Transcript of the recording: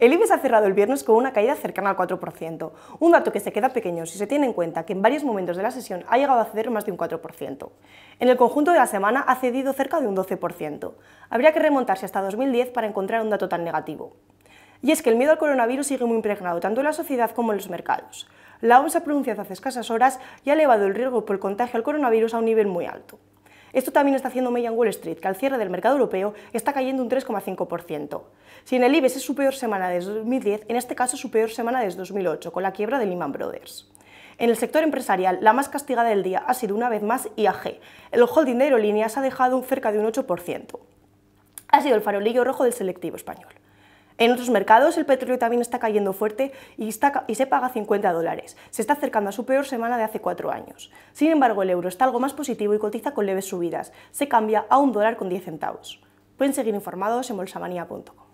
El IBEX ha cerrado el viernes con una caída cercana al 4%, un dato que se queda pequeño si se tiene en cuenta que en varios momentos de la sesión ha llegado a ceder más de un 4%. En el conjunto de la semana ha cedido cerca de un 12%. Habría que remontarse hasta 2010 para encontrar un dato tan negativo. Y es que el miedo al coronavirus sigue muy impregnado tanto en la sociedad como en los mercados. La OMS ha pronunciado hace escasas horas y ha elevado el riesgo por el contagio al coronavirus a un nivel muy alto. Esto también está haciendo en Wall Street, que al cierre del mercado europeo está cayendo un 3,5%. Si en el IBEX es su peor semana desde 2010, en este caso su peor semana desde 2008, con la quiebra de Lehman Brothers. En el sector empresarial, la más castigada del día ha sido una vez más IAG. El holding de aerolíneas ha dejado un cerca de un 8%. Ha sido el farolillo rojo del selectivo español. En otros mercados el petróleo también está cayendo fuerte y, y se paga 50 dólares. Se está acercando a su peor semana de hace cuatro años. Sin embargo, el euro está algo más positivo y cotiza con leves subidas. Se cambia a un dólar con 10 centavos. Pueden seguir informados en bolsamanía.com